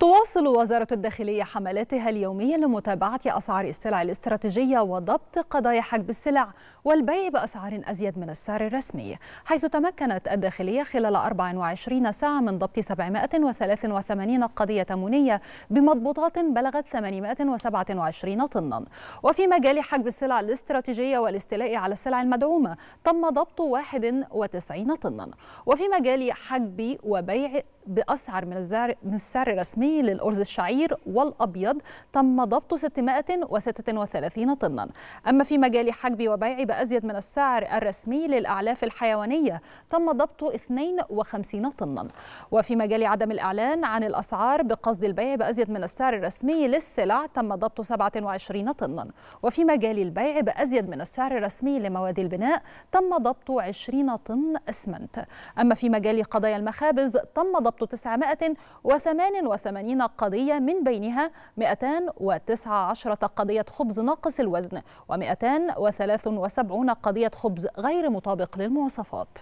تواصل وزارة الداخلية حملاتها اليومية لمتابعة أسعار السلع الاستراتيجية وضبط قضايا حجب السلع والبيع بأسعار أزيد من السعر الرسمي حيث تمكنت الداخلية خلال 24 ساعة من ضبط 783 قضية مونية بمضبوطات بلغت 827 طنا وفي مجال حجب السلع الاستراتيجية والاستيلاء على السلع المدعومة تم ضبط 91 طنا وفي مجال حجب وبيع بأسعر من السعر من السعر الرسمي للأرز الشعير والأبيض تم ضبط 636 طنا أما في مجال حجب وبيع بأزيد من السعر الرسمي للأعلاف الحيوانية تم ضبط 52 طنا وفي مجال عدم الإعلان عن الأسعار بقصد البيع بأزيد من السعر الرسمي للسلع تم ضبط 27 طنا وفي مجال البيع بأزيد من السعر الرسمي لمواد البناء تم ضبط 20 طن أسمنت أما في مجال قضايا المخابز تم ضبط ضبط 988 قضية من بينها 219 قضية خبز ناقص الوزن و273 قضية خبز غير مطابق للمواصفات